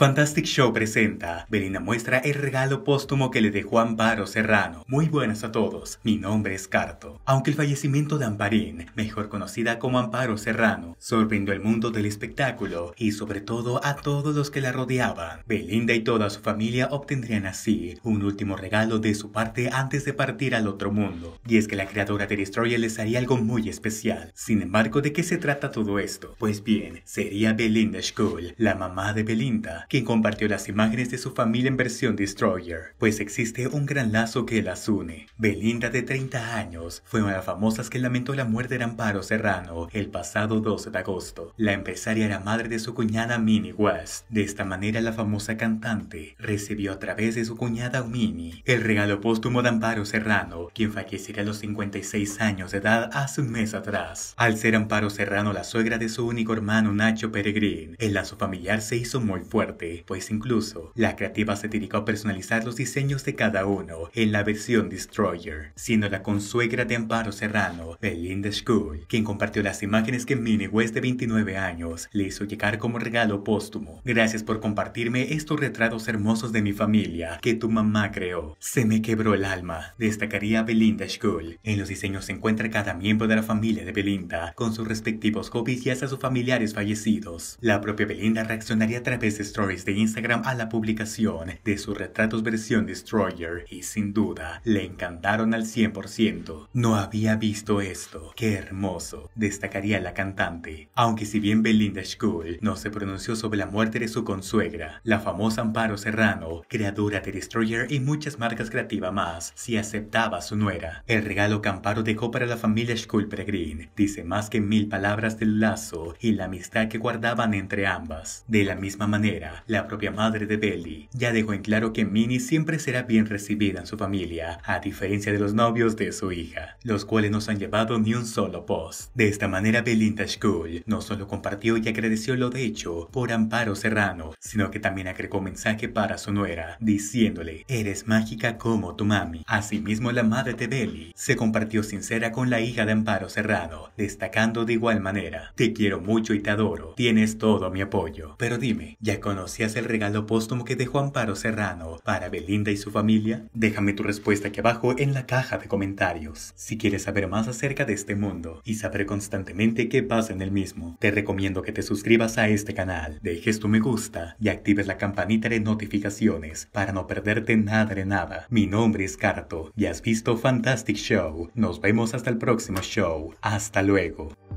Fantastic Show presenta. Belinda muestra el regalo póstumo que le dejó Amparo Serrano. Muy buenas a todos, mi nombre es Carto. Aunque el fallecimiento de Amparín, mejor conocida como Amparo Serrano, sorprendió al mundo del espectáculo y sobre todo a todos los que la rodeaban. Belinda y toda su familia obtendrían así un último regalo de su parte antes de partir al otro mundo. Y es que la creadora de Destroyer les haría algo muy especial. Sin embargo, ¿de qué se trata todo esto? Pues bien, sería Belinda School, la mamá de Belinda quien compartió las imágenes de su familia en versión Destroyer, pues existe un gran lazo que las une. Belinda, de 30 años, fue una de las famosas que lamentó la muerte de Amparo Serrano el pasado 12 de agosto. La empresaria era madre de su cuñada Minnie West. De esta manera, la famosa cantante recibió a través de su cuñada Minnie el regalo póstumo de Amparo Serrano, quien falleció a los 56 años de edad hace un mes atrás. Al ser Amparo Serrano la suegra de su único hermano Nacho Peregrín, el lazo familiar se hizo muy fuerte pues incluso la creativa se dedicó a personalizar los diseños de cada uno en la versión Destroyer, siendo la consuegra de Amparo Serrano, Belinda School, quien compartió las imágenes que Minnie West de 29 años le hizo llegar como regalo póstumo. Gracias por compartirme estos retratos hermosos de mi familia que tu mamá creó. Se me quebró el alma, destacaría Belinda School. En los diseños se encuentra cada miembro de la familia de Belinda, con sus respectivos hobbies y hasta sus familiares fallecidos. La propia Belinda reaccionaría a través de de Instagram a la publicación de sus retratos versión Destroyer y sin duda le encantaron al 100%. No había visto esto, qué hermoso, destacaría la cantante. Aunque si bien Belinda School no se pronunció sobre la muerte de su consuegra, la famosa Amparo Serrano, creadora de Destroyer y muchas marcas creativas más, si aceptaba a su nuera. El regalo que Amparo dejó para la familia School Peregrine dice más que mil palabras del lazo y la amistad que guardaban entre ambas. De la misma manera, la propia madre de Belly, ya dejó en claro que Minnie siempre será bien recibida en su familia, a diferencia de los novios de su hija, los cuales no se han llevado ni un solo post. De esta manera, Belinda School no solo compartió y agradeció lo de hecho por Amparo Serrano, sino que también agregó mensaje para su nuera, diciéndole, eres mágica como tu mami. Asimismo, la madre de Belly se compartió sincera con la hija de Amparo Serrano, destacando de igual manera, te quiero mucho y te adoro, tienes todo mi apoyo. Pero dime, ¿ya conoces ¿Conocías el regalo póstumo que dejó Amparo Serrano para Belinda y su familia? Déjame tu respuesta aquí abajo en la caja de comentarios. Si quieres saber más acerca de este mundo y saber constantemente qué pasa en el mismo, te recomiendo que te suscribas a este canal, dejes tu me gusta y actives la campanita de notificaciones para no perderte nada de nada. Mi nombre es Carto y has visto Fantastic Show. Nos vemos hasta el próximo show. Hasta luego.